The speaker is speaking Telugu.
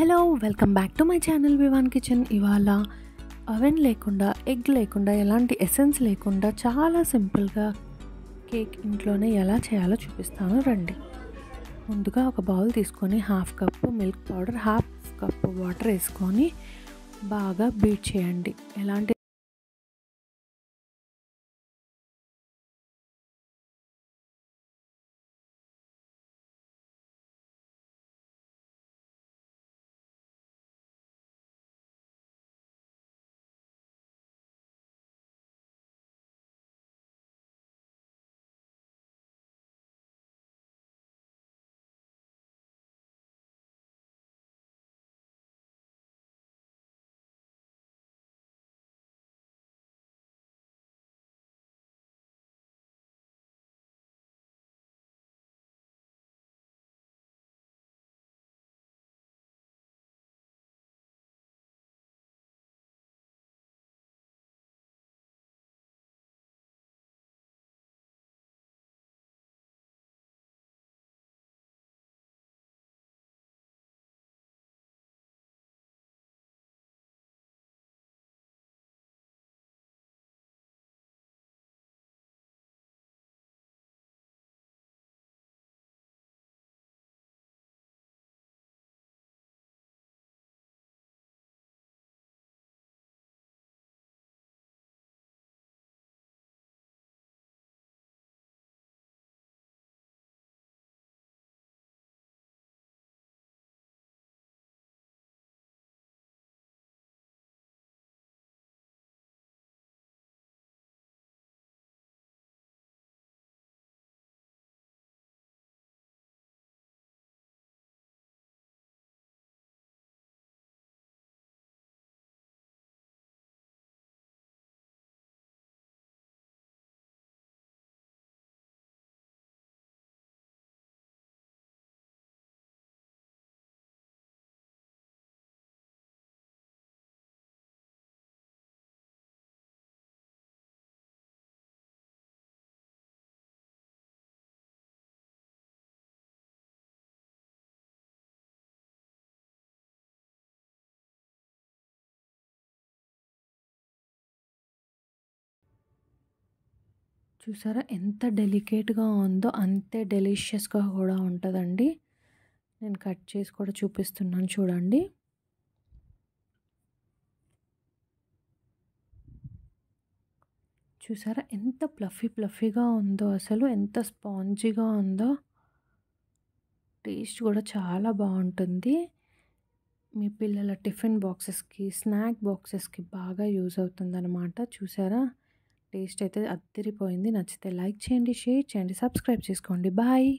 hello welcome back to my channel Vivan kitchen ఇవాళ అవెన్ లేకుండా ఎగ్ లేకుండా ఎలాంటి ఎసెన్స్ లేకుండా చాలా సింపుల్గా కేక్ ఇంట్లోనే ఎలా చేయాలో చూపిస్తాను రండి ముందుగా ఒక బౌల్ తీసుకొని half cup milk powder half cup water వేసుకొని బాగా బీట్ చేయండి ఎలాంటి చూసారా ఎంత డెలికేట్గా ఉందో అంతే డెలిషియస్గా కూడా ఉంటుందండి నేను కట్ చేసి కూడా చూపిస్తున్నాను చూడండి చూసారా ఎంత ప్లఫీ ప్లఫీగా ఉందో అసలు ఎంత స్పాంజీగా ఉందో టేస్ట్ కూడా చాలా బాగుంటుంది మీ పిల్లల టిఫిన్ బాక్సెస్కి స్నాక్ బాక్సెస్కి బాగా యూజ్ అనమాట చూసారా టేస్ట్ అయితే అద్దరిపోయింది నచ్చితే లైక్ చేయండి షేర్ చేయండి సబ్స్క్రైబ్ చేసుకోండి బాయ్